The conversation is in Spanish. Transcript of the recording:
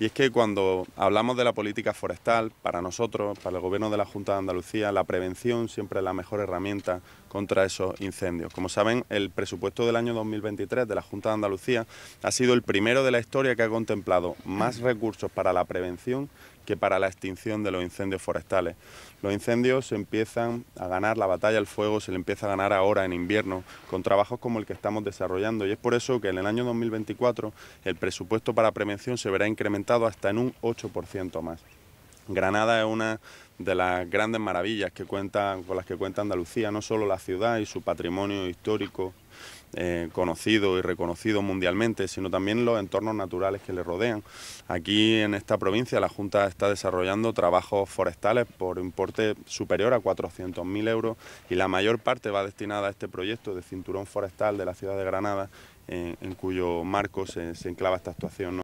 Y es que cuando hablamos de la política forestal, para nosotros, para el Gobierno de la Junta de Andalucía, la prevención siempre es la mejor herramienta contra esos incendios. Como saben, el presupuesto del año 2023 de la Junta de Andalucía ha sido el primero de la historia que ha contemplado más recursos para la prevención que para la extinción de los incendios forestales. Los incendios se empiezan a ganar la batalla al fuego, se le empieza a ganar ahora en invierno, con trabajos como el que estamos desarrollando. Y es por eso que en el año 2024 el presupuesto para prevención se verá incrementado hasta en un 8% más. Granada es una de las grandes maravillas que cuenta, con las que cuenta Andalucía, no solo la ciudad y su patrimonio histórico eh, conocido y reconocido mundialmente, sino también los entornos naturales que le rodean. Aquí en esta provincia la Junta está desarrollando trabajos forestales por importe superior a 400.000 euros y la mayor parte va destinada a este proyecto de cinturón forestal de la ciudad de Granada, eh, en cuyo marco se, enclava esta actuación.